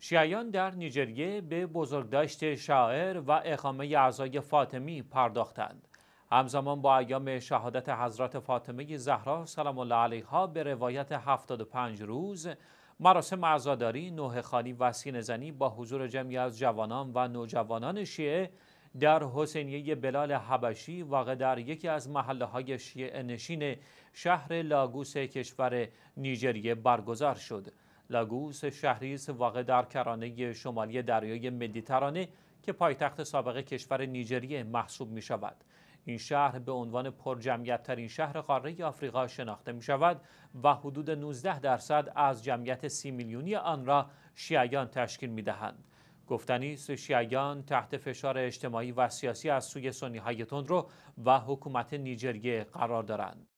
شیعیان در نیجریه به بزرگداشت شاعر و اقامه اعضای فاطمی پرداختند. همزمان با ایام شهادت حضرت فاطمه زهرا سلام الله علیها به روایت 75 روز مراسم عزاداری، خالی و سینهزنی با حضور جمعی از جوانان و نوجوانان شیعه در حسینیه بلال حبشی واقع در یکی از محله های شیعه نشین شهر لاگوس کشور نیجریه برگزار شد. لاگوس است واقع در کرانه شمالی دریای مدیترانه که پایتخت سابق کشور نیجریه محسوب می شود. این شهر به عنوان پرجمعیت ترین شهر قاره آفریقا شناخته می شود و حدود 19 درصد از جمعیت 30 میلیونی آن را شیعیان تشکیل می دهند. گفتنی شیعیان تحت فشار اجتماعی و سیاسی از سوی سنی های تندرو و حکومت نیجریه قرار دارند.